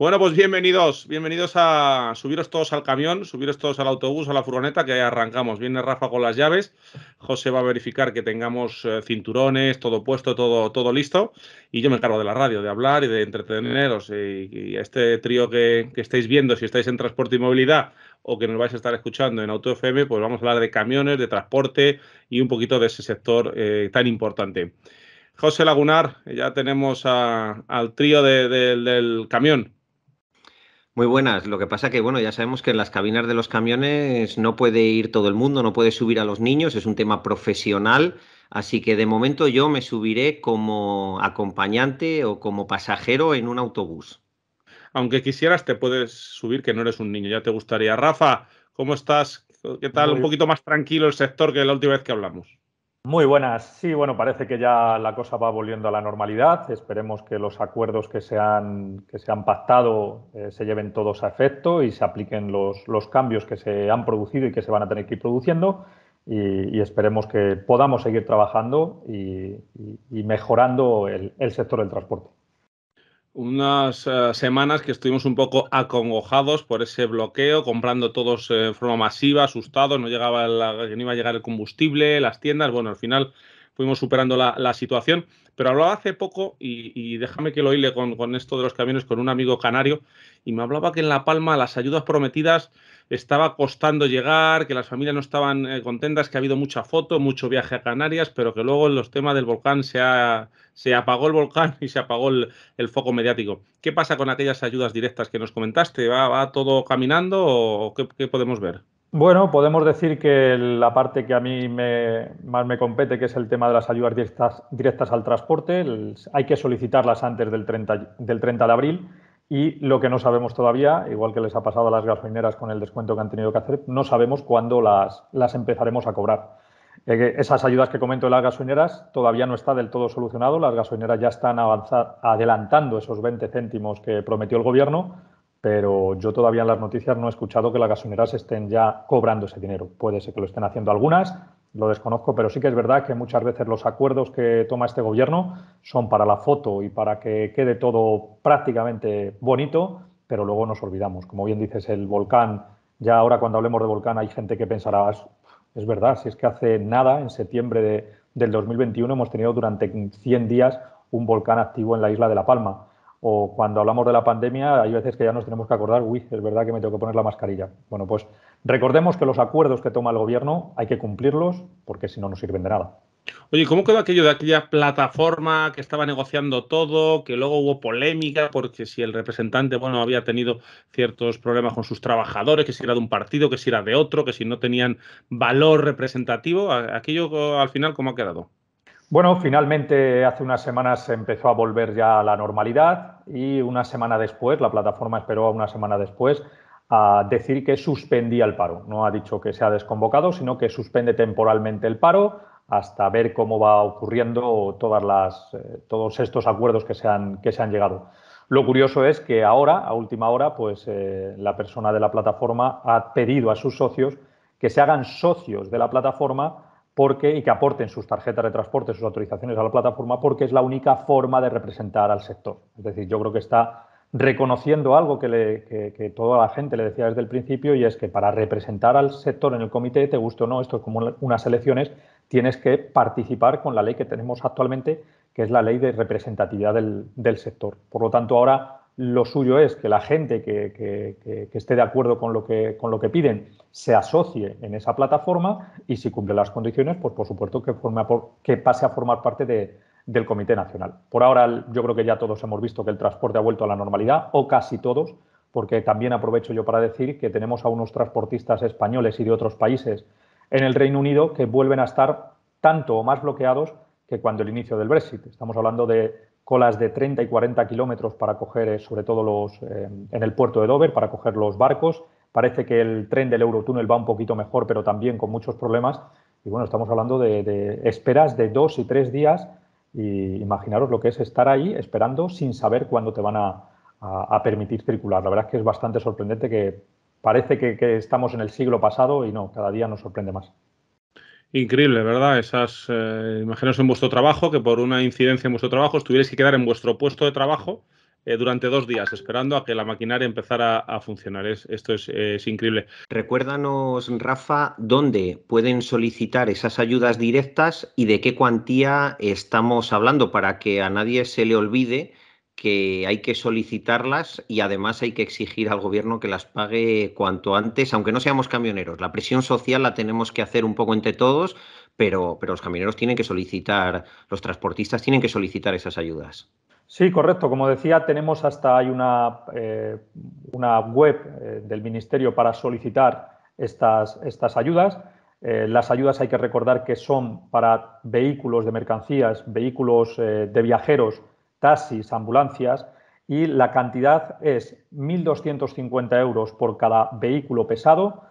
Bueno, pues bienvenidos, bienvenidos a subiros todos al camión, subiros todos al autobús, a la furgoneta, que arrancamos. Viene Rafa con las llaves, José va a verificar que tengamos eh, cinturones, todo puesto, todo, todo listo, y yo me encargo de la radio, de hablar y de entreteneros. Y, este trío que, estáis viendo, si estáis en transporte y movilidad, o que nos vais a estar escuchando en Auto FM, pues vamos a hablar de camiones, de transporte y un poquito de ese sector eh, tan importante. José Lagunar, ya tenemos al trío del camión. Muy buenas. Lo que pasa que, bueno, ya sabemos que en las cabinas de los camiones no puede ir todo el mundo, no puede subir a los niños, es un tema profesional. Así que de momento yo me subiré como acompañante o como pasajero en un autobús. Aunque quisieras, te puedes subir que no eres un niño, ya te gustaría. Rafa, ¿cómo estás? ¿Qué tal? un poquito más tranquilo el sector que la última vez que hablamos. Muy buenas. Sí, bueno, parece que ya la cosa va volviendo a la normalidad. Esperemos que los acuerdos que se han, que se han pactado eh, se lleven todos a efecto y se apliquen los, los, cambios que se han producido y que se van a tener que ir produciendo. Y, esperemos que podamos seguir trabajando y, mejorando el sector del transporte unas eh, semanas que estuvimos un poco acongojados por ese bloqueo, comprando todos eh, en forma masiva, asustados, no llegaba no iba a llegar el combustible, las tiendas, bueno, al final fuimos superando la, situación. Pero hablaba hace poco, y, déjame que lo oíle con, esto de los camiones, con un amigo canario, y me hablaba que en La Palma las ayudas prometidas estaba costando llegar, que las familias no estaban eh, contentas, que ha habido mucha foto, mucho viaje a Canarias, pero que luego en los temas del volcán se, apagó el volcán y se apagó el, foco mediático. ¿Qué pasa con aquellas ayudas directas que nos comentaste? ¿Va, todo caminando o qué podemos ver? Bueno, podemos decir que la parte que a mí me, más me compete, que es el tema de las ayudas directas, al transporte, hay que solicitarlas antes del 30, del 30 de abril y lo que no sabemos todavía, igual que les ha pasado a las gasolineras con el descuento que han tenido que hacer, no sabemos cuándo las, empezaremos a cobrar. Eh, esas ayudas que comento de las gasolineras todavía no está del todo solucionado. Las gasolineras ya están adelantando esos 20 céntimos que prometió el gobierno pero yo todavía en las noticias no he escuchado que las gasolineras estén ya cobrando ese dinero. Puede ser que lo estén haciendo algunas, lo desconozco, pero sí que es verdad que muchas veces los acuerdos que toma este gobierno son para la foto y para que quede todo prácticamente bonito, pero luego nos olvidamos. Como bien dices, el volcán, ya ahora cuando hablemos de volcán hay gente que pensará, es, verdad, si es que hace nada, en septiembre de, del 2021, hemos tenido durante 100 días un volcán activo en la isla de La Palma o cuando hablamos de la pandemia, hay veces que ya nos tenemos que acordar, uy, es verdad que me tengo que poner la mascarilla. Bueno, pues recordemos que los acuerdos que toma el gobierno hay que cumplirlos porque si no, no sirven de nada. Oye, ¿cómo quedó aquello de aquella plataforma que estaba negociando todo, que luego hubo polémica porque si el representante, bueno, había tenido ciertos problemas con sus trabajadores, que si era de un partido, que si era de otro, que si no tenían valor representativo, aquello al final, ¿cómo ha quedado? Bueno, finalmente hace unas semanas se empezó a volver ya a la normalidad y una semana después, la plataforma esperó una semana después a decir que suspendía el paro. No ha dicho que se ha desconvocado, sino que suspende temporalmente el paro hasta ver cómo va ocurriendo todas las, eh, todos estos acuerdos que se, han, que se han llegado. Lo curioso es que ahora, a última hora, pues eh, la persona de la plataforma ha pedido a sus socios que se hagan socios de la plataforma porque, y que aporten sus tarjetas de transporte, sus autorizaciones a la plataforma, porque es la única forma de representar al sector. Es decir, yo creo que está reconociendo algo que, toda la gente le decía desde el principio y es que para representar al sector en el comité, te guste o no, esto es como unas elecciones, tienes que participar con la ley que tenemos actualmente, que es la ley de representatividad del, del sector. Por lo tanto, ahora lo suyo es que la gente que, esté de acuerdo con lo que, piden se asocie en esa plataforma y si cumple las condiciones, pues por supuesto que, pase a formar parte del Comité Nacional. Por ahora yo creo que ya todos hemos visto que el transporte ha vuelto a la normalidad, o casi todos, porque también aprovecho yo para decir que tenemos a unos transportistas españoles y de otros países en el Reino Unido que vuelven a estar tanto o más bloqueados que cuando el inicio del Brexit. Estamos hablando de colas de 30 y 40 kilómetros para coger, eh, sobre todo los eh, en el puerto de Dover, para coger los barcos. Parece que el tren del Eurotúnel va un poquito mejor, pero también con muchos problemas. Y bueno, estamos hablando de, esperas de dos y tres días. Y imaginaros lo que es estar ahí esperando sin saber cuándo te van a, a, permitir circular. La verdad es que es bastante sorprendente que parece que estamos en el siglo pasado y no, cada día nos sorprende más. Increíble, ¿verdad? Esas, eh, imaginaos en vuestro trabajo que por una incidencia en vuestro trabajo estuvierais que quedar en vuestro puesto de trabajo eh, durante dos días esperando a que la maquinaria empezara a funcionar. esto es, increíble. Recuérdanos, Rafa, dónde pueden solicitar esas ayudas directas y de qué cuantía estamos hablando para que a nadie se le olvide que hay que solicitarlas y además hay que exigir al gobierno que las pague cuanto antes, aunque no seamos camioneros. La presión social la tenemos que hacer un poco entre todos, pero, pero los camioneros tienen que solicitar, los transportistas tienen que solicitar esas ayudas. Sí, correcto. Como decía, tenemos hasta hay una, eh, una web eh, del Ministerio para solicitar estas, estas ayudas. Eh, las ayudas hay que recordar que son para vehículos de mercancías, vehículos de viajeros taxis, ambulancias, y la cantidad es 1.250 euros por cada vehículo pesado,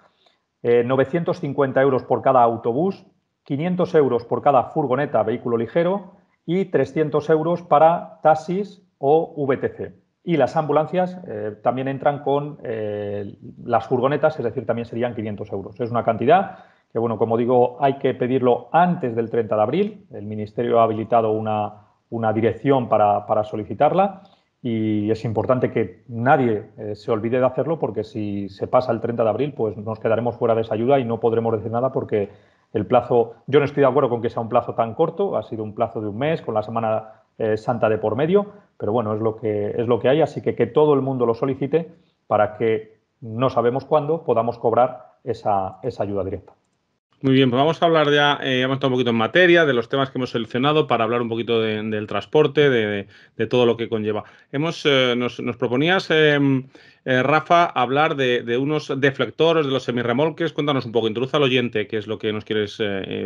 950 eh, euros por cada autobús, 500 euros por cada furgoneta, vehículo ligero, y 300 euros para taxis o VTC. Y las ambulancias eh, también entran con eh, las furgonetas, es decir, también serían 500 euros. Es una cantidad que, bueno, como digo, hay que pedirlo antes del 30 de abril. El Ministerio ha habilitado una, una dirección para, solicitarla y es importante que nadie eh, se olvide de hacerlo porque si se pasa el 30 de abril, pues nos quedaremos fuera de esa ayuda y no podremos decir nada porque el plazo, yo no estoy de acuerdo con que sea un plazo tan corto, ha sido un plazo de un mes con la Semana eh, Santa de por medio, pero bueno, es lo, que, es lo que hay, así que que todo el mundo lo solicite para que no sabemos cuándo podamos cobrar esa, esa ayuda directa. Muy bien, pues vamos a hablar ya, eh, hemos estado un poquito en materia de los temas que hemos seleccionado para hablar un poquito del transporte, de, todo lo que conlleva. Hemos, eh, nos, proponías, em, eh, Rafa, hablar de, unos deflectores, de los semirremolques. Cuéntanos un poco, introduce al oyente qué es lo que nos quieres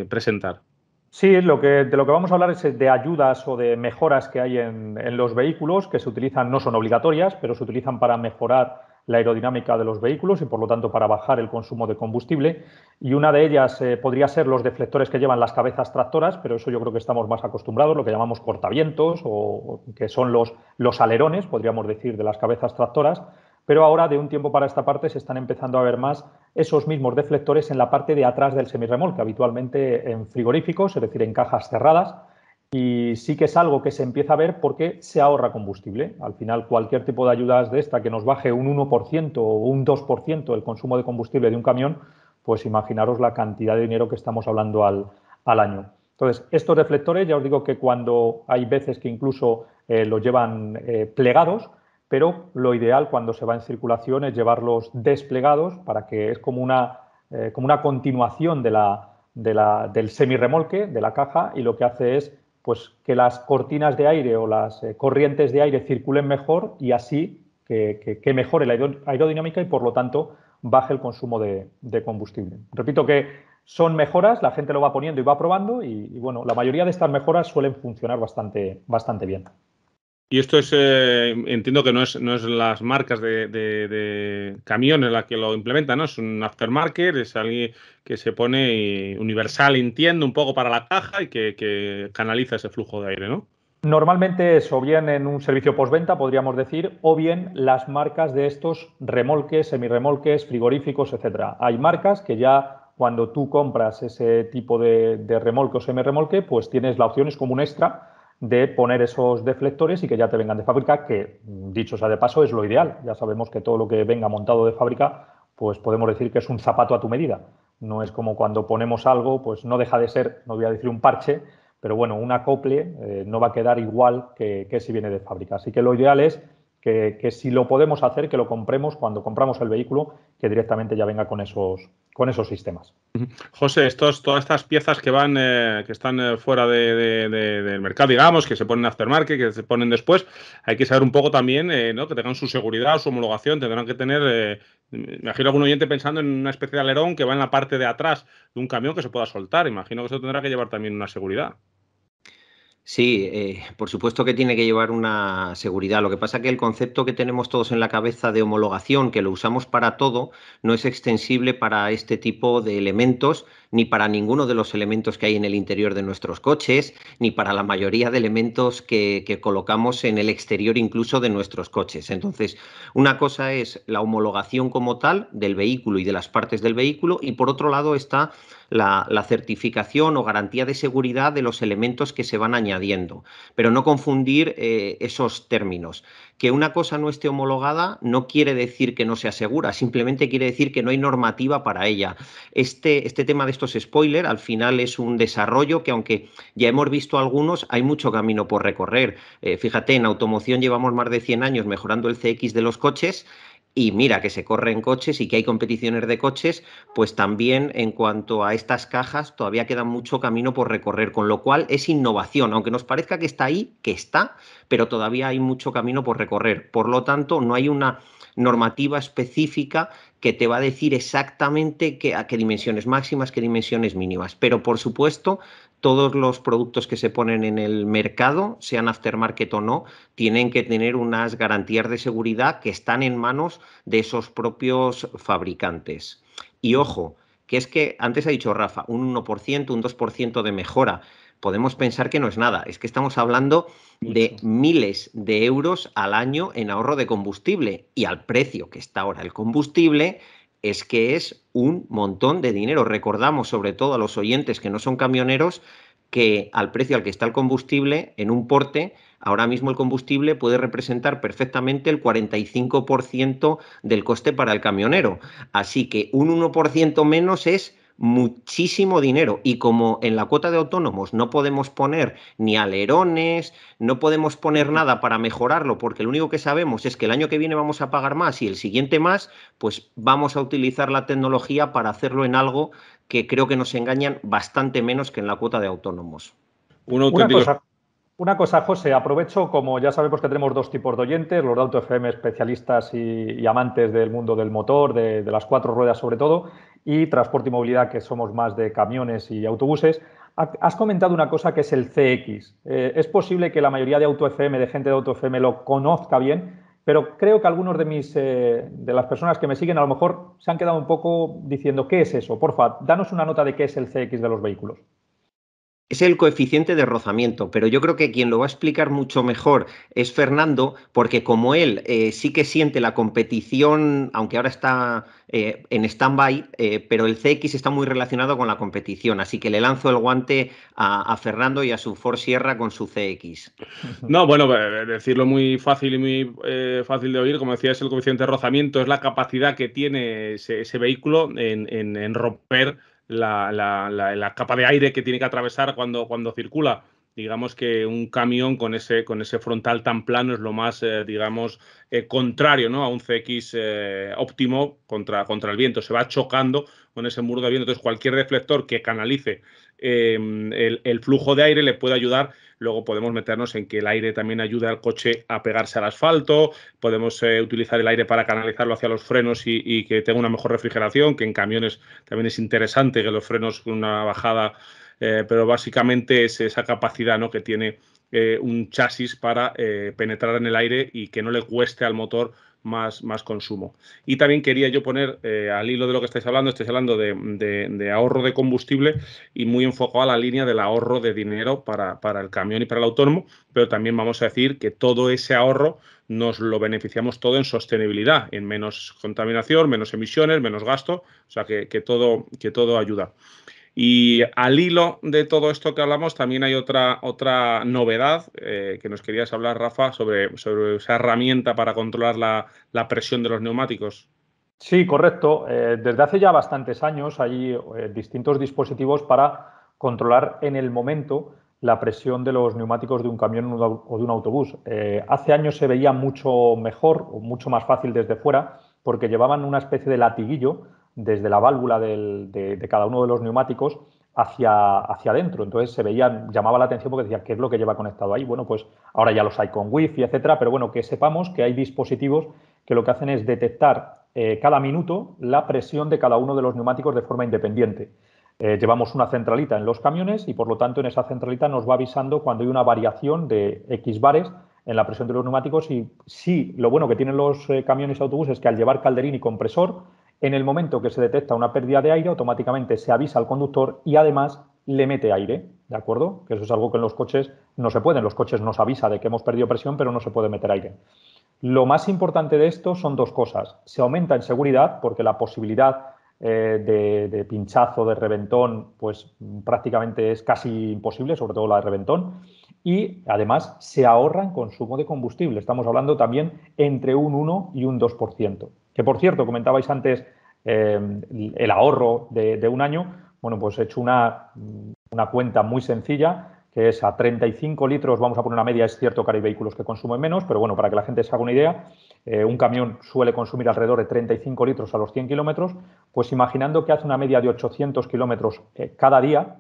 presentar. Sí, lo que, de lo que vamos a hablar es de ayudas o de mejoras que hay en, en los vehículos que se utilizan, no son obligatorias, pero se utilizan para mejorar la aerodinámica de los vehículos y por lo tanto para bajar el consumo de combustible. Y una de ellas eh, podría ser los deflectores que llevan las cabezas tractoras, pero eso yo creo que estamos más acostumbrados, lo que llamamos cortavientos o, que son los, los alerones, podríamos decir, de las cabezas tractoras. Pero ahora, de un tiempo para esta parte, se están empezando a ver más esos mismos deflectores en la parte de atrás del semirremolque, habitualmente en frigoríficos, es decir, en cajas cerradas y sí que es algo que se empieza a ver porque se ahorra combustible. Al final, cualquier tipo de ayudas de esta que nos baje un 1% o un 2% el consumo de combustible de un camión, pues imaginaros la cantidad de dinero que estamos hablando al, año. Entonces, estos reflectores, ya os digo que cuando hay veces que incluso eh, los llevan eh, plegados, pero lo ideal cuando se va en circulación es llevarlos desplegados para que es como una, eh, como una continuación de la, de la, del semirremolque, de la caja, y lo que hace es pues que las cortinas de aire o las eh, corrientes de aire circulen mejor y así que, mejore la aerodinámica y por lo tanto baje el consumo de, combustible. Repito que son mejoras, la gente lo va poniendo y va probando y, y bueno, la mayoría de estas mejoras suelen funcionar bastante, bastante bien. Y esto es, eh, entiendo que no es, no es las marcas de, camiones las que lo implementan, ¿no? Es un aftermarket, es alguien que se pone universal, entiendo, un poco para la caja y que, canaliza ese flujo de aire, ¿no? Normalmente es o bien en un servicio postventa, podríamos decir, o bien las marcas de estos remolques, semirremolques, frigoríficos, etcétera. Hay marcas que ya cuando tú compras ese tipo de, de remolque o semirremolque, pues tienes la opción, es como un extra, de poner esos deflectores y que ya te vengan de fábrica, que dicho sea de paso es lo ideal. Ya sabemos que todo lo que venga montado de fábrica, pues podemos decir que es un zapato a tu medida. No es como cuando ponemos algo, pues no deja de ser, no voy a decir un parche, pero bueno, un acople eh, no va a quedar igual que, si viene de fábrica. Así que lo ideal es que, que, si lo podemos hacer, que lo compremos cuando compramos el vehículo, que directamente ya venga con esos, con esos sistemas. José, estos, todas estas piezas que van, eh, que están eh, fuera de, del mercado, digamos, que se ponen aftermarket, que se ponen después, hay que saber un poco también, eh, ¿no? Que tengan su seguridad, su homologación, tendrán que tener, me imagino algún oyente pensando en una especie de alerón que va en la parte de atrás de un camión que se pueda soltar. Imagino que eso tendrá que llevar también una seguridad. Sí, eh, por supuesto que tiene que llevar una seguridad. Lo que pasa es que el concepto que tenemos todos en la cabeza de homologación, que lo usamos para todo, no es extensible para este tipo de elementos ni para ninguno de los elementos que hay en el interior de nuestros coches, ni para la mayoría de elementos que, colocamos en el exterior incluso de nuestros coches. Entonces, una cosa es la homologación como tal del vehículo y de las partes del vehículo y por otro lado está la, certificación o garantía de seguridad de los elementos que se van añadiendo, pero no confundir eh, esos términos. Que una cosa no esté homologada no quiere decir que no sea segura, simplemente quiere decir que no hay normativa para ella. Este, este tema de spoiler, al final es un desarrollo que aunque ya hemos visto algunos, hay mucho camino por recorrer. Eh, fíjate, en automoción llevamos más de 100 años mejorando el CX de los coches y mira que se corren coches y que hay competiciones de coches, pues también en cuanto a estas cajas todavía queda mucho camino por recorrer, con lo cual es innovación, aunque nos parezca que está ahí, que está, pero todavía hay mucho camino por recorrer. Por lo tanto, no hay una normativa específica que te va a decir exactamente qué, a qué dimensiones máximas, qué dimensiones mínimas. Pero por supuesto, todos los productos que se ponen en el mercado, sean aftermarket o no, tienen que tener unas garantías de seguridad que están en manos de esos propios fabricantes. Y ojo, que es que antes ha dicho Rafa, un 1%, un 2% de mejora podemos pensar que no es nada. Es que estamos hablando de miles de euros al año en ahorro de combustible y al precio que está ahora el combustible es que es un montón de dinero. Recordamos sobre todo a los oyentes que no son camioneros que al precio al que está el combustible en un porte, ahora mismo el combustible puede representar perfectamente el 45% del coste para el camionero. Así que un 1% menos es muchísimo dinero y como en la cuota de autónomos no podemos poner ni alerones, no podemos poner nada para mejorarlo porque lo único que sabemos es que el año que viene vamos a pagar más y el siguiente más, pues vamos a utilizar la tecnología para hacerlo en algo que creo que nos engañan bastante menos que en la cuota de autónomos. Un una cosa, José, aprovecho, como ya sabemos que tenemos dos tipos de oyentes, los de Auto FM especialistas y, amantes del mundo del motor, de, las cuatro ruedas sobre todo, y transporte y movilidad, que somos más de camiones y autobuses. Has comentado una cosa que es el CX. Eh, es posible que la mayoría de Auto FM, de gente de Auto FM, lo conozca bien, pero creo que algunos de mis eh, de las personas que me siguen a lo mejor se han quedado un poco diciendo qué es eso. Porfa, danos una nota de qué es el CX de los vehículos. Es el coeficiente de rozamiento, pero yo creo que quien lo va a explicar mucho mejor es Fernando, porque como él eh, sí que siente la competición, aunque ahora está eh, en stand-by, eh, pero el CX está muy relacionado con la competición, así que le lanzo el guante a, Fernando y a su Ford Sierra con su CX. No, bueno, decirlo muy fácil y muy fácil de oír, como decía, es el coeficiente de rozamiento, es la capacidad que tiene ese, vehículo en romper la, la, la, capa de aire que tiene que atravesar cuando, cuando circula. Digamos que un camión con ese, con ese frontal tan plano es lo más, eh, digamos, eh, contrario ¿no? a un CX eh, óptimo contra, contra el viento. Se va chocando con ese muro de viento. Entonces, cualquier reflector que canalice em, el, el, flujo de aire le puede ayudar Luego podemos meternos en que el aire también ayude al coche a pegarse al asfalto, podemos eh, utilizar el aire para canalizarlo hacia los frenos y, que tenga una mejor refrigeración, que en camiones también es interesante que los frenos con una bajada, eh, pero básicamente es esa capacidad ¿no? que tiene eh, un chasis para penetrar en el aire y que no le cueste al motor más, más consumo. Y también quería yo poner, eh, al hilo de lo que estáis hablando, estáis hablando de, ahorro de combustible y muy enfocado a la línea del ahorro de dinero para, el camión y para el autónomo, pero también vamos a decir que todo ese ahorro nos lo beneficiamos todo en sostenibilidad, en menos contaminación, menos emisiones, menos gasto, o sea que, que todo, que todo ayuda. Y al hilo de todo esto que hablamos, también hay otra, otra novedad eh, que nos querías hablar, Rafa, sobre, sobre esa herramienta para controlar la, presión de los neumáticos. Sí, correcto. Eh, desde hace ya bastantes años hay eh, distintos dispositivos para controlar en el momento la presión de los neumáticos de un camión o de un autobús. hace años se veía mucho mejor o mucho más fácil desde fuera porque llevaban una especie de latiguillo desde la válvula de, cada uno de los neumáticos hacia, adentro. Entonces se veían, llamaba la atención porque decía, ¿qué es lo que lleva conectado ahí? Bueno, pues ahora ya los hay con wifi, etcétera, pero bueno, que sepamos que hay dispositivos que lo que hacen es detectar eh, cada minuto la presión de cada uno de los neumáticos de forma independiente. Eh, llevamos una centralita en los camiones y por lo tanto en esa centralita nos va avisando cuando hay una variación de X bares en la presión de los neumáticos y sí, lo bueno que tienen los eh, camiones y autobuses es que al llevar calderín y compresor en el momento que se detecta una pérdida de aire, automáticamente se avisa al conductor y además le mete aire, ¿de acuerdo? Que eso es algo que en los coches no se puede. En los coches nos avisa de que hemos perdido presión, pero no se puede meter aire. Lo más importante de esto son dos cosas. Se aumenta en seguridad porque la posibilidad eh, de, de, pinchazo, de reventón, pues prácticamente es casi imposible, sobre todo la de reventón y además se ahorra en consumo de combustible. Estamos hablando también entre un 1 y un 2%. Que por cierto, comentabais antes eh, el ahorro de, un año. Bueno, pues he hecho una, una cuenta muy sencilla que es a 35 litros, vamos a poner una media, es cierto que hay vehículos que consumen menos, pero bueno, para que la gente se haga una idea, eh, un camión suele consumir alrededor de 35 litros a los 100 kilómetros, pues imaginando que hace una media de 800 kilómetros eh, cada día,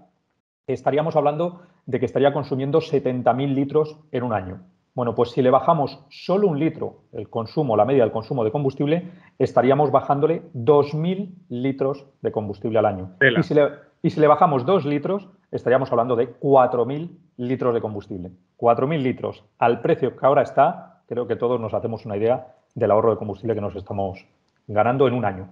estaríamos hablando de que estaría consumiendo 70.000 litros en un año. Bueno, pues si le bajamos solo un litro el consumo, la media del consumo de combustible, estaríamos bajándole 2.000 litros de combustible al año. Y si, le, y si, le, bajamos 2 litros, estaríamos hablando de 4.000 litros de combustible. 4.000 litros al precio que ahora está, creo que todos nos hacemos una idea del ahorro de combustible que nos estamos ganando en un año.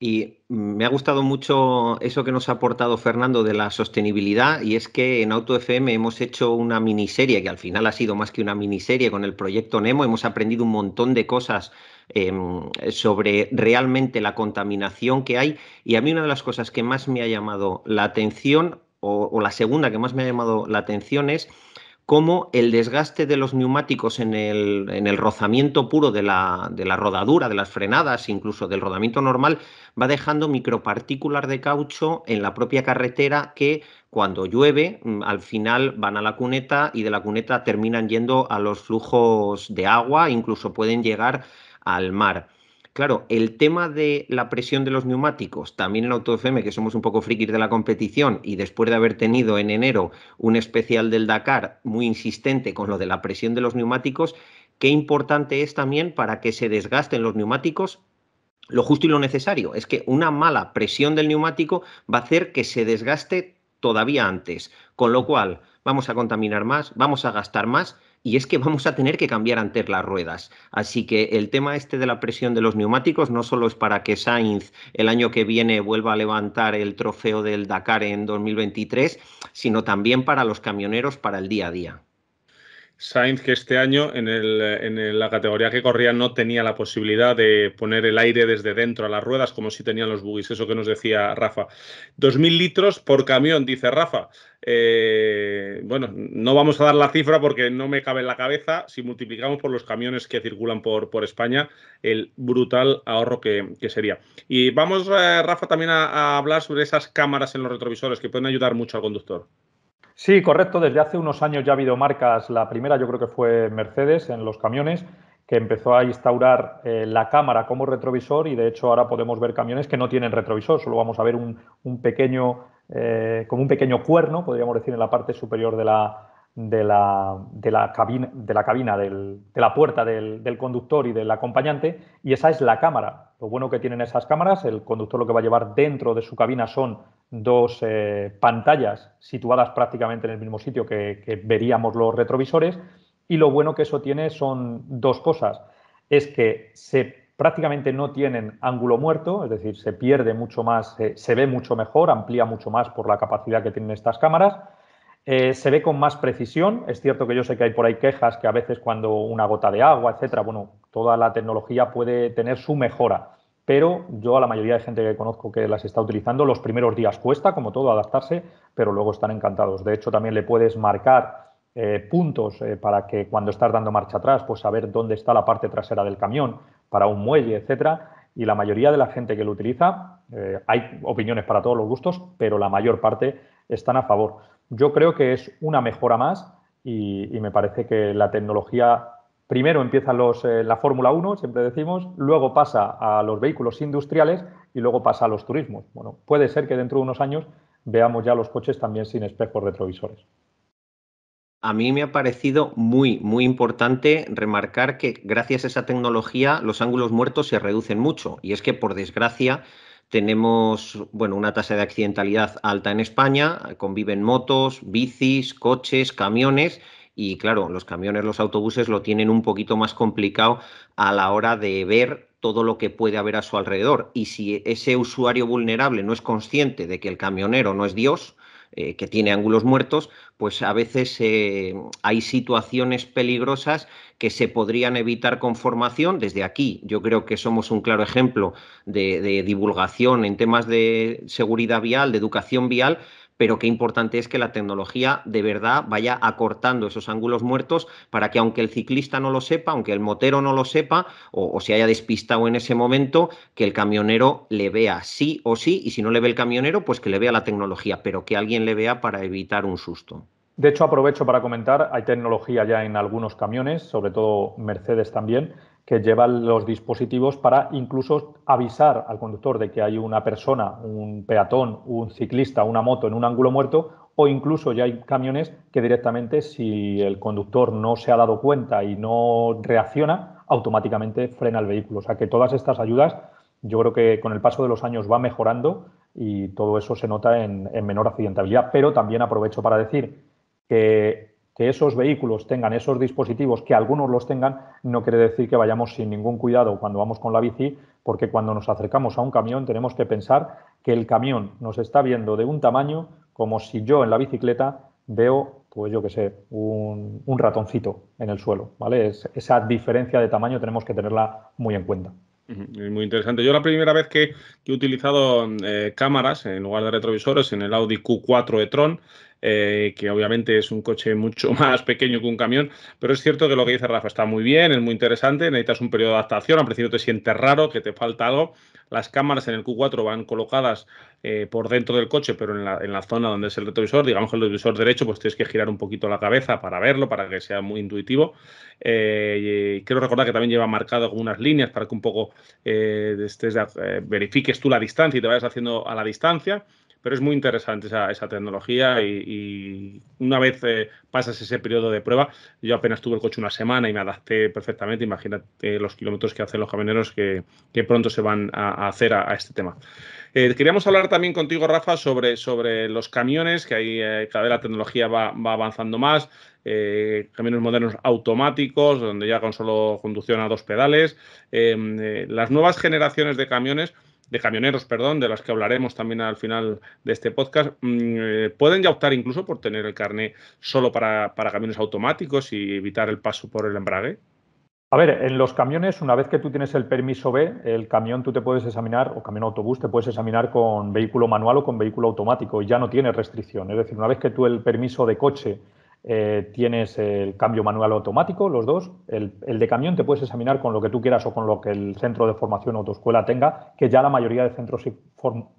Y me ha gustado mucho eso que nos ha aportado Fernando de la sostenibilidad y es que en AutoFM hemos hecho una miniserie que al final ha sido más que una miniserie con el proyecto Nemo, hemos aprendido un montón de cosas em, sobre realmente la contaminación que hay y a mí una de las cosas que más me ha llamado la atención o la segunda que más me ha llamado la atención es cómo el desgaste de los neumáticos en el, rozamiento puro de la, de la, rodadura, de las frenadas, incluso del rodamiento normal, va dejando micropartículas de caucho en la propia carretera que cuando llueve mm, al final van a la cuneta y de la cuneta terminan yendo a los flujos de agua, incluso pueden llegar al mar. Claro, el tema de la presión de los neumáticos, también en AutoFM, que somos un poco frikis de la competición, y después de haber tenido en enero un especial del Dakar muy insistente con lo de la presión de los neumáticos, qué importante es también para que se desgasten los neumáticos lo justo y lo necesario. Es que una mala presión del neumático va a hacer que se desgaste todavía antes, con lo cual vamos a contaminar más, vamos a gastar más y es que vamos a tener que cambiar antes las ruedas. Así que el tema este de la presión de los neumáticos no solo es para que Sainz el año que viene vuelva a levantar el trofeo del Dakar en 2023, sino también para los camioneros para el día a día. Sainz que este año en, la categoría que corría no tenía la posibilidad de poner el aire desde dentro a las ruedas como si tenían los buggies, eso que nos decía Rafa. 2.000 litros por camión, dice Rafa. Eh, bueno, no vamos a dar la cifra porque no me cabe en la cabeza. Si multiplicamos por los camiones que circulan por, España, el brutal ahorro que, sería. Y vamos, eh, Rafa, también a hablar sobre esas cámaras en los retrovisores que pueden ayudar mucho al conductor. Sí, correcto. Desde hace unos años ya ha habido marcas. La primera yo creo que fue Mercedes en los camiones, que empezó a instaurar eh, la cámara como retrovisor y de hecho ahora podemos ver camiones que no tienen retrovisor. Solo vamos a ver un, pequeño, eh, como un pequeño cuerno, podríamos decir, en la parte superior de la, de la, de la cabina, de la, cabina de la puerta del, conductor y del acompañante, y esa es la cámara. Lo bueno que tienen esas cámaras, el conductor lo que va a llevar dentro de su cabina son dos eh, pantallas situadas prácticamente en el mismo sitio que, veríamos los retrovisores, y lo bueno que eso tiene son dos cosas. Es que se prácticamente no tienen ángulo muerto, es decir, se pierde mucho más, eh, se ve mucho mejor, amplía mucho más por la capacidad que tienen estas cámaras eh, se ve con más precisión. Es cierto que yo sé que hay por ahí quejas que a veces cuando una gota de agua, etcétera, bueno, toda la tecnología puede tener su mejora. Pero yo a la mayoría de gente que conozco que las está utilizando, los primeros días cuesta, como todo, adaptarse, pero luego están encantados. De hecho, también le puedes marcar eh, puntos eh, para que cuando estás dando marcha atrás, pues saber dónde está la parte trasera del camión para un muelle, etcétera. Y la mayoría de la gente que lo utiliza, hay opiniones para todos los gustos, pero la mayor parte están a favor yo creo que es una mejora más y, me parece que la tecnología primero empieza los, eh, la Fórmula 1, siempre decimos, luego pasa a los vehículos industriales y luego pasa a los turismos. Bueno, puede ser que dentro de unos años veamos ya los coches también sin espejos retrovisores. A mí me ha parecido muy, muy importante remarcar que gracias a esa tecnología los ángulos muertos se reducen mucho. Y es que, por desgracia, tenemos bueno, una tasa de accidentalidad alta en España, conviven motos, bicis, coches, camiones y claro, los camiones, los autobuses lo tienen un poquito más complicado a la hora de ver todo lo que puede haber a su alrededor. Y si ese usuario vulnerable no es consciente de que el camionero no es Dios, eh, que tiene ángulos muertos, pues a veces eh, hay situaciones peligrosas que se podrían evitar con formación. Desde aquí yo creo que somos un claro ejemplo de divulgación en temas de seguridad vial, de educación vial, pero qué importante es que la tecnología de verdad vaya acortando esos ángulos muertos para que aunque el ciclista no lo sepa, aunque el motero no lo sepa o, se haya despistado en ese momento, que el camionero le vea sí o sí y si no le ve el camionero, pues que le vea la tecnología, pero que alguien le vea para evitar un susto. De hecho, aprovecho para comentar, hay tecnología ya en algunos camiones, sobre todo Mercedes también, que llevan los dispositivos para incluso avisar al conductor de que hay una persona, un peatón, un ciclista, una moto en un ángulo muerto o incluso ya hay camiones que directamente si el conductor no se ha dado cuenta y no reacciona, automáticamente frena el vehículo. O sea que todas estas ayudas yo creo que con el paso de los años va mejorando y todo eso se nota en, en menor accidentabilidad. Pero también aprovecho para decir que que esos vehículos tengan esos dispositivos, que algunos los tengan, no quiere decir que vayamos sin ningún cuidado cuando vamos con la bici, porque cuando nos acercamos a un camión tenemos que pensar que el camión nos está viendo de un tamaño como si yo en la bicicleta veo, pues yo qué sé, un, ratoncito en el suelo, ¿vale? esa diferencia de tamaño tenemos que tenerla muy en cuenta muy interesante. Yo la primera vez que, he utilizado eh, cámaras en lugar de retrovisores en el Audi Q4 e-tron, eh, que obviamente es un coche mucho más pequeño que un camión, pero es cierto que lo que dice Rafa está muy bien, es muy interesante, necesitas un periodo de adaptación, al principio te sientes raro, que te falta algo, las cámaras en el Q4 van colocadas eh, por dentro del coche, pero en la, en la, zona donde es el retrovisor, digamos que el retrovisor derecho, pues tienes que girar un poquito la cabeza para verlo, para que sea muy intuitivo. quiero eh, recordar que también lleva marcado algunas unas líneas para que un poco eh, estés, verifiques tú la distancia y te vayas haciendo a la distancia pero es muy interesante esa, esa tecnología y, una vez eh, pasas ese periodo de prueba, yo apenas tuve el coche una semana y me adapté perfectamente, imagínate los kilómetros que hacen los camioneros que, pronto se van a, hacer a, este tema. Eh, queríamos hablar también contigo, Rafa, sobre, sobre los camiones, que ahí eh, cada vez la tecnología va, avanzando más, camiones modernos automáticos, donde ya con solo conducción a dos pedales. las nuevas generaciones de camiones de camioneros, perdón, de las que hablaremos también al final de este podcast, mm, eh, pueden ya optar incluso por tener el carné solo para, para camiones automáticos y evitar el paso por el embrague? A ver, en los camiones, una vez que tú tienes el permiso B, el camión tú te puedes examinar, o camión autobús, te puedes examinar con vehículo manual o con vehículo automático y ya no tienes restricción. Es decir, una vez que tú el permiso de coche eh, tienes el cambio manual automático, los dos. El, de camión te puedes examinar con lo que tú quieras o con lo que el centro de formación autoescuela tenga, que ya la mayoría de centros,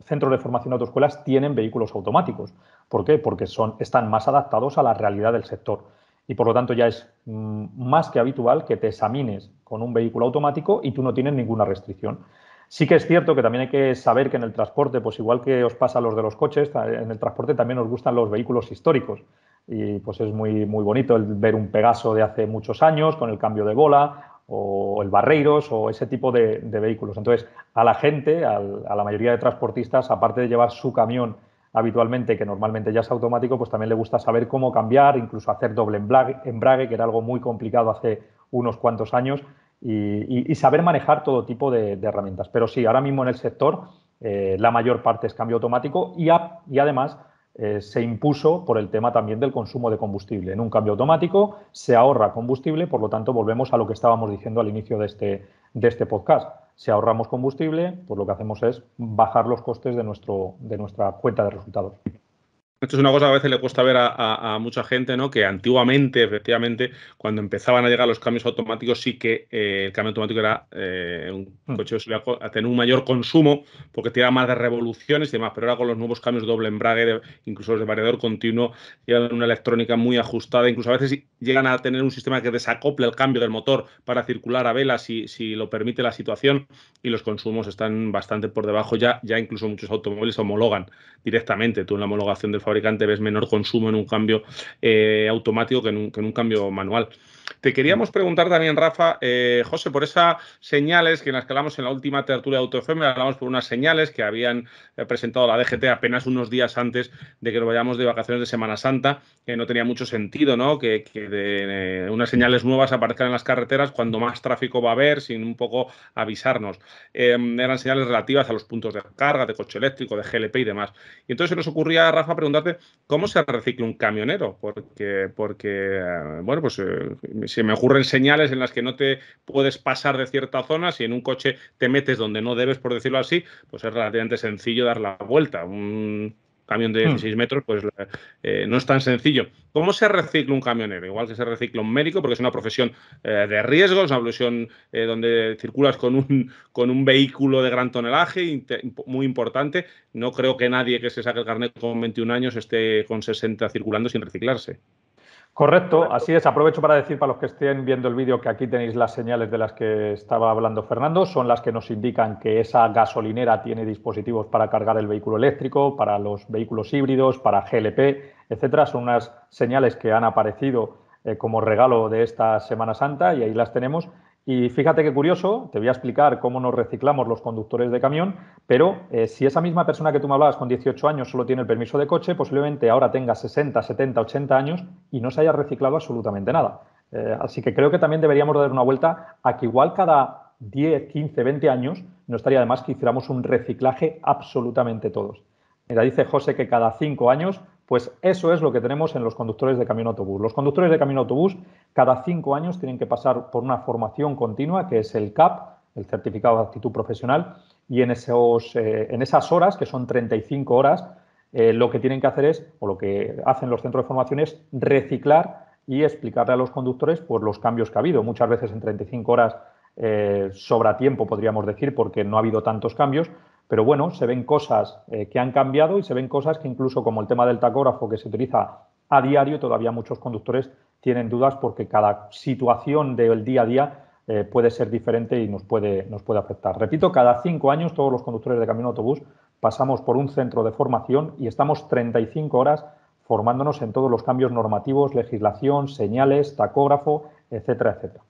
centros de formación autoescuelas tienen vehículos automáticos. ¿Por qué? Porque son, están más adaptados a la realidad del sector. Y por lo tanto ya es mm, más que habitual que te examines con un vehículo automático y tú no tienes ninguna restricción. Sí que es cierto que también hay que saber que en el transporte, pues igual que os pasa a los de los coches, en el transporte también nos gustan los vehículos históricos y pues es muy, muy bonito el ver un Pegaso de hace muchos años con el cambio de bola o el Barreiros o ese tipo de, vehículos. Entonces, a la gente, a la mayoría de transportistas, aparte de llevar su camión habitualmente, que normalmente ya es automático, pues también le gusta saber cómo cambiar, incluso hacer doble embrague, que era algo muy complicado hace unos cuantos años, y, saber manejar todo tipo de, herramientas. Pero sí, ahora mismo en el sector, eh, la mayor parte es cambio automático y además eh, se impuso por el tema también del consumo de combustible. En un cambio automático se ahorra combustible, por lo tanto volvemos a lo que estábamos diciendo al inicio de este, este podcast. Si ahorramos combustible, pues lo que hacemos es bajar los costes de nuestra cuenta de resultados. Esto es una cosa que a veces le cuesta ver a, mucha gente, ¿no? Que antiguamente, efectivamente, cuando empezaban a llegar los cambios automáticos, sí que eh, el cambio automático era eh, un mm. coche que solía tener un mayor consumo porque tiraba más de revoluciones y demás, pero ahora con los nuevos cambios doble embrague, incluso los de variador continuo, llevan una electrónica muy ajustada, incluso a veces llegan a tener un sistema que desacople el cambio del motor para circular a vela si, si lo permite la situación y los consumos están bastante por debajo ya, ya incluso muchos automóviles homologan directamente, tú en la homologación del fabricante ves menor consumo en un cambio eh, automático que en un cambio manual. Te queríamos preguntar también, Rafa, eh, José, por esas señales que en las que hablamos en la última tertulia de AutoFM, hablamos por unas señales que habían eh, presentado la DGT apenas unos días antes de que nos vayamos de vacaciones de Semana Santa, que no tenía mucho sentido, ¿no? Que, eh, unas señales nuevas aparezcan en las carreteras cuando más tráfico va a haber, sin un poco avisarnos. Em, eran señales relativas a los puntos de carga, de coche eléctrico, de GLP y demás. Y entonces se nos ocurría, Rafa, preguntarte cómo se recicla un camionero, porque, porque eh, bueno, pues se me ocurren señales en las que no te puedes pasar de cierta zona. Si en un coche te metes donde no debes, por decirlo así, pues es relativamente sencillo dar la vuelta. Un camión de 16 hmm. metros, pues eh, no es tan sencillo. ¿Cómo se recicla un camionero? Igual que se recicla un médico, porque es una profesión eh, de riesgo, es una profesión eh, donde circulas con un, con un vehículo de gran tonelaje, muy importante. No creo que nadie que se saque el carnet con 21 años esté con 60 circulando sin reciclarse. Correcto, así es. Aprovecho para decir para los que estén viendo el vídeo que aquí tenéis las señales de las que estaba hablando Fernando. Son las que nos indican que esa gasolinera tiene dispositivos para cargar el vehículo eléctrico, para los vehículos híbridos, para GLP, etcétera. Son unas señales que han aparecido eh, como regalo de esta Semana Santa y ahí las tenemos. Y fíjate qué curioso, te voy a explicar cómo nos reciclamos los conductores de camión, pero eh, si esa misma persona que tú me hablabas con 18 años solo tiene el permiso de coche, posiblemente ahora tenga 60, 70, 80 años y no se haya reciclado absolutamente nada. Eh, así que creo que también deberíamos dar una vuelta a que igual cada 10, 15, 20 años no estaría de más que hiciéramos un reciclaje absolutamente todos. Mira, dice José que cada 5 años pues eso es lo que tenemos en los conductores de camión autobús. Los conductores de camión autobús cada cinco años tienen que pasar por una formación continua que es el CAP, el certificado de actitud profesional, y en, esos, eh, en esas horas, que son 35 horas, eh, lo que tienen que hacer es, o lo que hacen los centros de formación es reciclar y explicarle a los conductores pues, los cambios que ha habido. Muchas veces en 35 horas eh, sobra tiempo, podríamos decir, porque no ha habido tantos cambios, pero bueno, se ven cosas eh, que han cambiado y se ven cosas que incluso como el tema del tacógrafo que se utiliza a diario, todavía muchos conductores tienen dudas porque cada situación del día a día eh, puede ser diferente y nos puede, nos puede afectar. Repito, cada cinco años todos los conductores de camión autobús pasamos por un centro de formación y estamos 35 horas formándonos en todos los cambios normativos, legislación, señales, tacógrafo, etcétera, etcétera.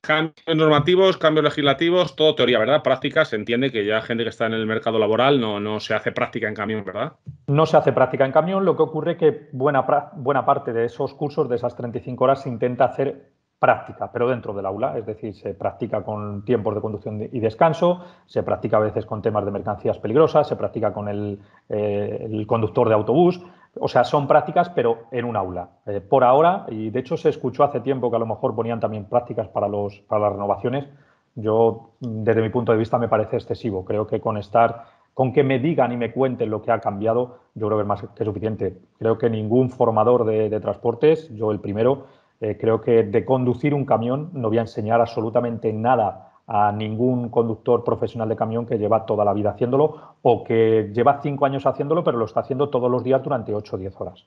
Cambios normativos, cambios legislativos, todo teoría, ¿verdad? Práctica, se entiende que ya gente que está en el mercado laboral no, no se hace práctica en camión, ¿verdad? No se hace práctica en camión, lo que ocurre es que buena, buena parte de esos cursos, de esas 35 horas, se intenta hacer práctica, pero dentro del aula, es decir, se practica con tiempos de conducción y descanso, se practica a veces con temas de mercancías peligrosas, se practica con el eh, conductor de autobús, o sea, son prácticas, pero en un aula. Eh, por ahora, y de hecho se escuchó hace tiempo que a lo mejor ponían también prácticas para, los, para las renovaciones, yo mm, desde mi punto de vista me parece excesivo. Creo que con estar, con que me digan y me cuenten lo que ha cambiado, yo creo que es más que suficiente. Creo que ningún formador de, transportes, yo el primero, eh, creo que de conducir un camión no voy a enseñar absolutamente nada a ningún conductor profesional de camión que lleva toda la vida haciéndolo o que lleva cinco años haciéndolo, pero lo está haciendo todos los días durante ocho o diez horas.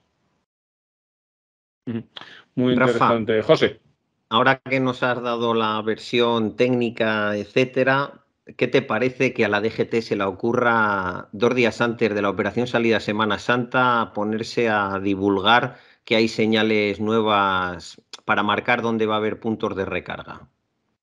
Muy interesante. José. Ahora que nos has dado la versión técnica, etcétera, ¿qué te parece que a la DGT se le ocurra dos días antes de la operación salida Semana Santa ponerse a divulgar que hay señales nuevas para marcar dónde va a haber puntos de recarga?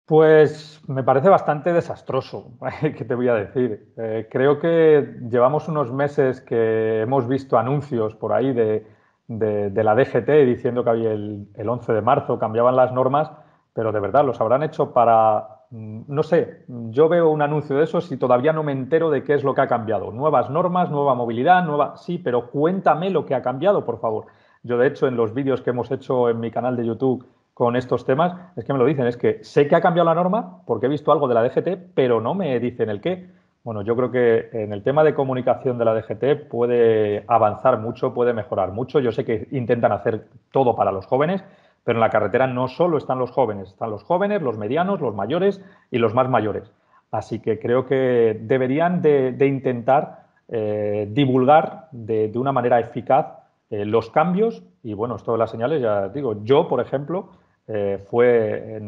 Pues me parece bastante desastroso, ¿qué te voy a decir? Eh, creo que llevamos unos meses que hemos visto anuncios por ahí de, la DGT diciendo que había el, 11 de marzo cambiaban las normas, pero de verdad los habrán hecho para, mm, no sé, yo veo un anuncio de eso y todavía no me entero de qué es lo que ha cambiado. Nuevas normas, nueva movilidad, nueva... Sí, pero cuéntame lo que ha cambiado, por favor. Yo, de hecho, en los vídeos que hemos hecho en mi canal de YouTube con estos temas es que me lo dicen, es que sé que ha cambiado la norma porque he visto algo de la DGT, pero no me dicen el qué. Bueno, yo creo que en el tema de comunicación de la DGT puede avanzar mucho, puede mejorar mucho. Yo sé que intentan hacer todo para los jóvenes, pero en la carretera no solo están los jóvenes, están los jóvenes, los medianos, los mayores y los más mayores. Así que creo que deberían de, intentar eh, divulgar de, una manera eficaz eh, los cambios y bueno, esto de las señales, ya digo, yo por ejemplo eh, fue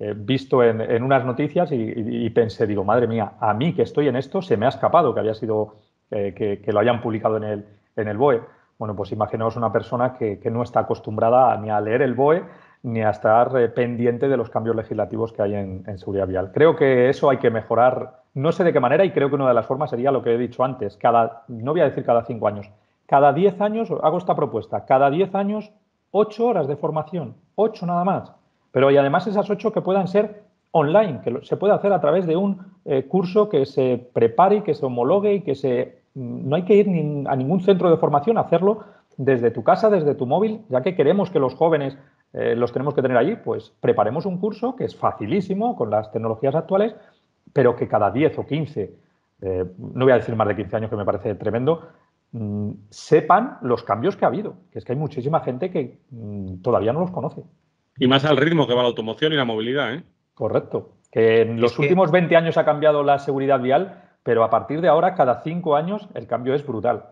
eh, visto en, unas noticias y, pensé, digo, madre mía, a mí que estoy en esto se me ha escapado que había sido eh, que, lo hayan publicado en el, en el BOE. Bueno, pues imaginaos una persona que, no está acostumbrada ni a leer el BOE ni a estar pendiente de los cambios legislativos que hay en, en seguridad vial. Creo que eso hay que mejorar, no sé de qué manera, y creo que una de las formas sería lo que he dicho antes, cada, no voy a decir cada cinco años, cada diez años, hago esta propuesta, cada diez años, ocho horas de formación ocho nada más. Pero y además esas ocho que puedan ser online, que se puede hacer a través de un eh, curso que se prepare y que se homologue y que se... Mm, no hay que ir a ningún centro de formación a hacerlo desde tu casa, desde tu móvil, ya que queremos que los jóvenes eh, los tenemos que tener allí, pues preparemos un curso que es facilísimo con las tecnologías actuales, pero que cada 10 o 15, eh, no voy a decir más de 15 años que me parece tremendo, Mm, sepan los cambios que ha habido, que es que hay muchísima gente que mm, todavía no los conoce. Y más al ritmo que va la automoción y la movilidad, ¿eh? Correcto. Que en los últimos 20 años ha cambiado la seguridad vial, pero a partir de ahora, cada cinco años, el cambio es brutal.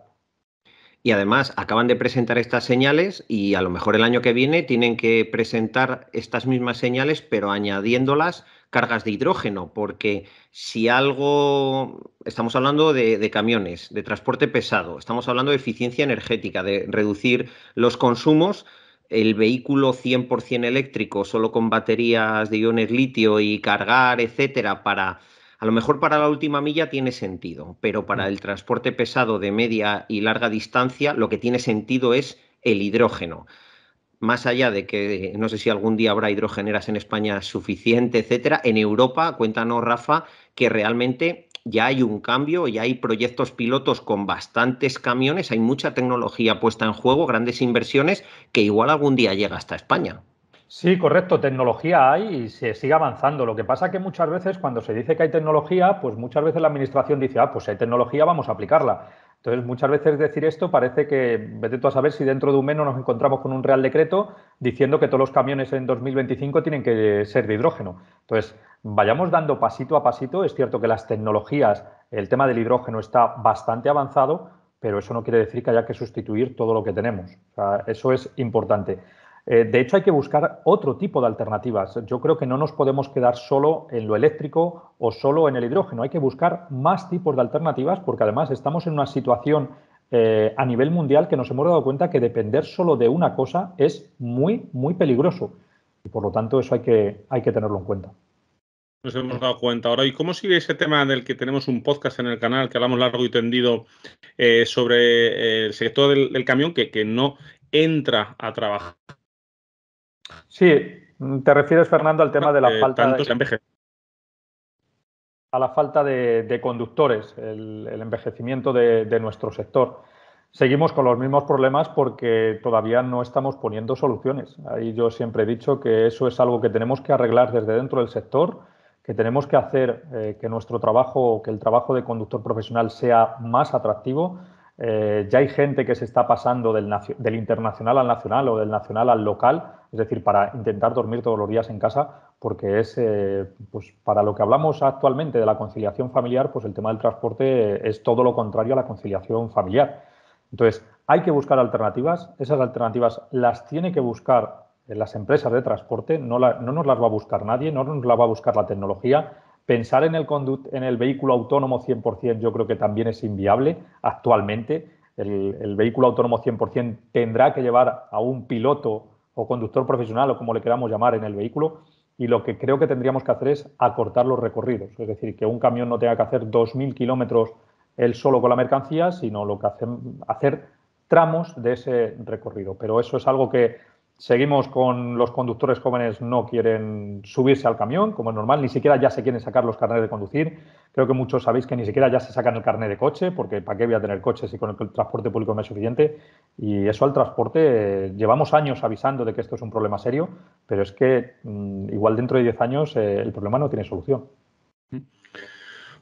Y además acaban de presentar estas señales y a lo mejor el año que viene tienen que presentar estas mismas señales, pero añadiéndolas cargas de hidrógeno, porque si algo, estamos hablando de, camiones, de transporte pesado, estamos hablando de eficiencia energética, de reducir los consumos, el vehículo 100% eléctrico, solo con baterías de iones litio y cargar, etcétera, para... A lo mejor para la última milla tiene sentido, pero para mm. el transporte pesado de media y larga distancia lo que tiene sentido es el hidrógeno más allá de que eh, no sé si algún día habrá hidrogeneras en España suficiente, etcétera, en Europa, cuéntanos, Rafa, que realmente ya hay un cambio, ya hay proyectos pilotos con bastantes camiones, hay mucha tecnología puesta en juego, grandes inversiones, que igual algún día llega hasta España. Sí, correcto, tecnología hay y se sigue avanzando. Lo que pasa que muchas veces cuando se dice que hay tecnología, pues muchas veces la administración dice, ah, pues hay tecnología, vamos a aplicarla. Entonces, muchas veces decir esto parece que, vete tú a saber si dentro de un mes nos encontramos con un Real Decreto diciendo que todos los camiones en 2025 tienen que ser de hidrógeno. Entonces, vayamos dando pasito a pasito. Es cierto que las tecnologías, el tema del hidrógeno está bastante avanzado, pero eso no quiere decir que haya que sustituir todo lo que tenemos. eso es importante. Eh, de hecho, hay que buscar otro tipo de alternativas. Yo creo que no nos podemos quedar solo en lo eléctrico o solo en el hidrógeno. Hay que buscar más tipos de alternativas porque además estamos en una situación eh, a nivel mundial que nos hemos dado cuenta que depender solo de una cosa es muy, muy peligroso. Y por lo tanto, eso hay que, hay que tenerlo en cuenta. Nos hemos dado cuenta ahora. ¿Y cómo sigue ese tema del que tenemos un podcast en el canal que hablamos largo y tendido eh, sobre el sector del, del camión que, que no entra a trabajar Sí, mm, te refieres, Fernando, al tema de la eh, falta de... a la falta de, conductores, el, envejecimiento de, nuestro sector. Seguimos con los mismos problemas porque todavía no estamos poniendo soluciones. Ahí yo siempre he dicho que eso es algo que tenemos que arreglar desde dentro del sector, que tenemos que hacer eh, que nuestro trabajo, que el trabajo de conductor profesional sea más atractivo eh, ya hay gente que se está pasando del, internacional al nacional o del nacional al local, es decir, para intentar dormir todos los días en casa, porque es, eh, pues para lo que hablamos actualmente de la conciliación familiar, pues el tema del transporte es todo lo contrario a la conciliación familiar. Entonces, hay que buscar alternativas, esas alternativas las tiene que buscar eh, las empresas de transporte, no, no nos las va a buscar nadie, no nos las va a buscar la tecnología, Pensar en el, en el vehículo autónomo 100% yo creo que también es inviable actualmente. El, vehículo autónomo 100% tendrá que llevar a un piloto o conductor profesional o como le queramos llamar en el vehículo y lo que creo que tendríamos que hacer es acortar los recorridos. Es decir, que un camión no tenga que hacer 2.000 kilómetros él solo con la mercancía, sino lo que hacen, hacer tramos de ese recorrido. Pero eso es algo que Seguimos con los conductores jóvenes no quieren subirse al camión, como es normal, ni siquiera ya se quieren sacar los carnets de conducir. Creo que muchos sabéis que ni siquiera ya se sacan el carnet de coche, porque ¿para qué voy a tener coches si con el transporte público no es suficiente? Y eso al transporte, llevamos años avisando de que esto es un problema serio, pero es que mm, igual dentro de 10 años eh, el problema no tiene solución. Mm.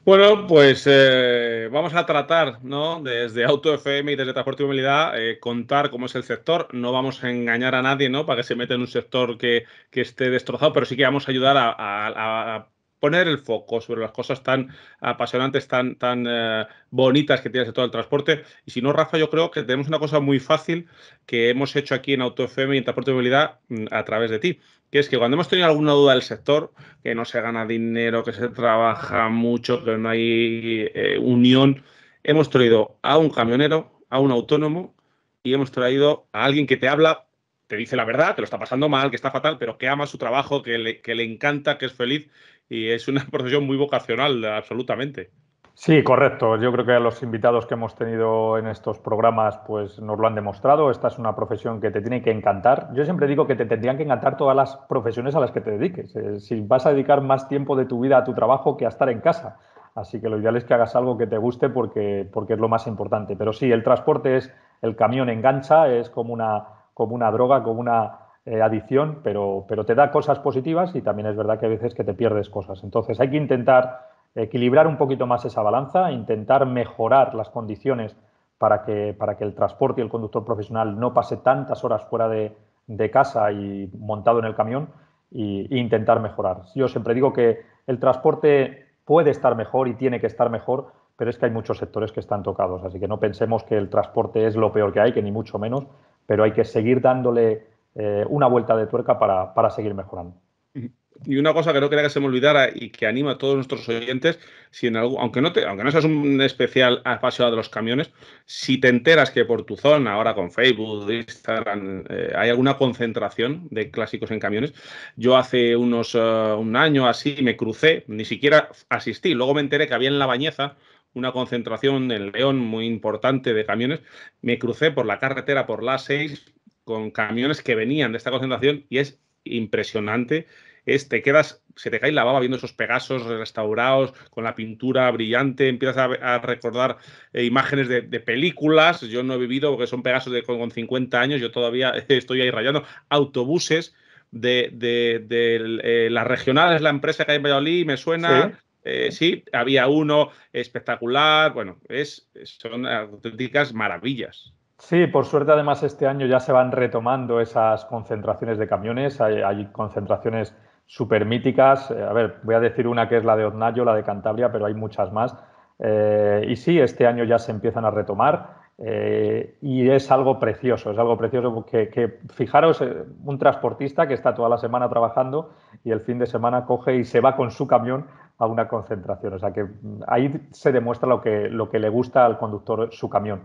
Bueno, pues eh, vamos a tratar, ¿no? Desde Auto FM y desde Transporte y Movilidad, eh, contar cómo es el sector. No vamos a engañar a nadie, ¿no? Para que se mete en un sector que, esté destrozado, pero sí que vamos a ayudar a, poner el foco sobre las cosas tan apasionantes, tan, tan eh, bonitas que tiene el todo el transporte. Y si no, Rafa, yo creo que tenemos una cosa muy fácil que hemos hecho aquí en AutoFM y en Transporte de Movilidad mm, a través de ti que es que cuando hemos tenido alguna duda del sector, que no se gana dinero, que se trabaja mucho, que no hay eh, unión, hemos traído a un camionero, a un autónomo y hemos traído a alguien que te habla, te dice la verdad, que lo está pasando mal, que está fatal, pero que ama su trabajo, que le, que le encanta, que es feliz y es una profesión muy vocacional, absolutamente. Sí, correcto. Yo creo que los invitados que hemos tenido en estos programas pues nos lo han demostrado. Esta es una profesión que te tiene que encantar. Yo siempre digo que te tendrían que encantar todas las profesiones a las que te dediques. Eh, si vas a dedicar más tiempo de tu vida a tu trabajo que a estar en casa. Así que lo ideal es que hagas algo que te guste porque, porque es lo más importante. Pero sí, el transporte es el camión engancha, es como una, como una droga, como una eh, adicción, pero, pero te da cosas positivas y también es verdad que a veces que te pierdes cosas. Entonces hay que intentar equilibrar un poquito más esa balanza, intentar mejorar las condiciones para que, para que el transporte y el conductor profesional no pase tantas horas fuera de, casa y montado en el camión e intentar mejorar. Yo siempre digo que el transporte puede estar mejor y tiene que estar mejor, pero es que hay muchos sectores que están tocados, así que no pensemos que el transporte es lo peor que hay, que ni mucho menos, pero hay que seguir dándole eh, una vuelta de tuerca para seguir mejorando y una cosa que no quería que se me olvidara y que anima a todos nuestros oyentes, si en algo, aunque, no te, aunque no seas un especial apasionado de los camiones, si te enteras que por tu zona, ahora con Facebook, Instagram, eh, hay alguna concentración de clásicos en camiones, yo hace unos eh, un año así me crucé, ni siquiera asistí, luego me enteré que había en La Bañeza una concentración en León muy importante de camiones, me crucé por la carretera, por la 6, con camiones que venían de esta concentración y es impresionante es te quedas, se te cae la baba viendo esos Pegasos restaurados con la pintura brillante, empiezas a, recordar eh, imágenes de, películas, yo no he vivido porque son Pegasos con, 50 años, yo todavía estoy ahí rayando, autobuses de, eh, las regionales, la empresa que hay en Valladolid, me suena. Eh, ¿Sí? había uno espectacular. Bueno, es, son auténticas maravillas. Sí, por suerte además este año ya se van retomando esas concentraciones de camiones. hay concentraciones Super míticas. Eh, a ver, voy a decir una que es la de Osnayo, la de Cantabria, pero hay muchas más. Eh, y sí, este año ya se empiezan a retomar. Eh, y es algo precioso, es algo precioso que, fijaros, un transportista que está toda la semana trabajando y el fin de semana coge y se va con su camión a una concentración. O sea que mm, ahí se demuestra lo que, lo que le gusta al conductor su camión.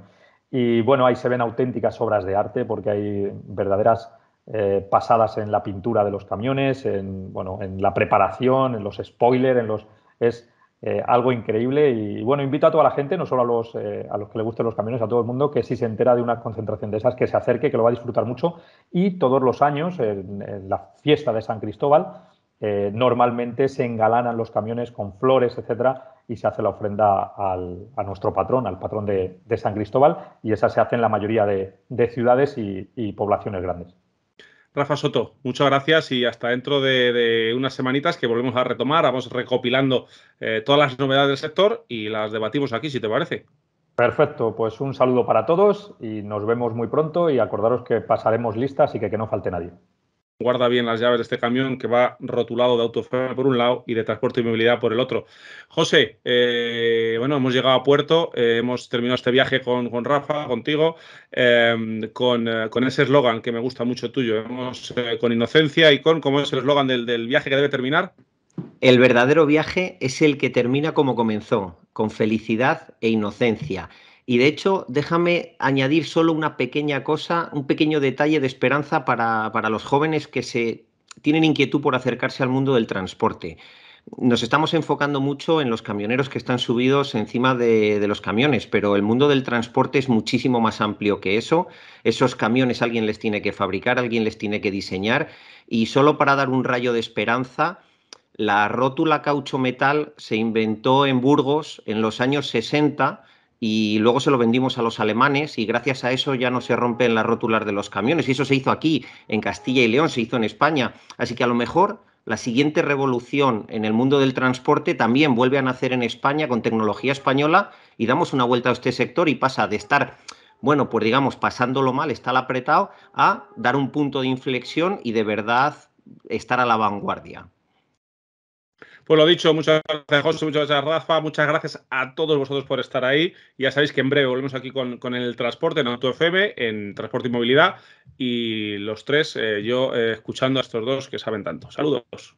Y bueno, ahí se ven auténticas obras de arte porque hay verdaderas eh, pasadas en la pintura de los camiones, en, bueno, en la preparación, en los spoilers, en los... Es eh, algo increíble y, bueno, invito a toda la gente, no solo eh, a los, que le gusten los camiones, a todo el mundo, que si se entera de una concentración de esas, que se acerque, que lo va a disfrutar mucho. Y todos los años, en, la fiesta de San Cristóbal, normalmente se engalanan los camiones con flores, etcétera, y se hace la ofrenda a nuestro patrón, al patrón de, San Cristóbal, y esa se hace en la mayoría de, ciudades y poblaciones grandes. Rafa Soto, muchas gracias y hasta dentro de, unas semanitas que volvemos a retomar, vamos recopilando eh, todas las novedades del sector y las debatimos aquí, si te parece. Perfecto, pues un saludo para todos y nos vemos muy pronto y acordaros que pasaremos listas y que no falte nadie guarda bien las llaves de este camión que va rotulado de auto por un lado y de transporte y movilidad por el otro. José, eh, bueno, hemos llegado a puerto, eh, hemos terminado este viaje con, con Rafa, contigo, em, eh, con, ese eslogan que me gusta mucho tuyo, con inocencia y con, ¿cómo es el eslogan del, del viaje que debe terminar? El verdadero viaje es el que termina como comenzó, con felicidad e inocencia. Y de hecho, déjame añadir solo una pequeña cosa, un pequeño detalle de esperanza para, los jóvenes que se tienen inquietud por acercarse al mundo del transporte nos estamos enfocando mucho en los camioneros que están subidos encima de, de, los camiones, pero el mundo del transporte es muchísimo más amplio que eso. Esos camiones alguien les tiene que fabricar, alguien les tiene que diseñar y solo para dar un rayo de esperanza, la rótula caucho metal se inventó en Burgos en los años 60 y luego se lo vendimos a los alemanes y gracias a eso ya no se rompen las rótulas de los camiones. Y eso se hizo aquí, en Castilla y León, se hizo en España. Así que a lo mejor la siguiente revolución en el mundo del transporte también vuelve a nacer en España con tecnología española y damos una vuelta a este sector y pasa de estar, bueno, pues digamos, pasándolo mal, estar apretado, a dar un punto de inflexión y de verdad estar a la vanguardia. Pues lo dicho, muchas gracias José, muchas gracias Rafa, muchas gracias a todos vosotros por estar ahí. Ya sabéis que en breve volvemos aquí con, el transporte en AutoFM, en Transporte y Movilidad, y los tres, eh, yo eh, escuchando a estos dos que saben tanto. Saludos.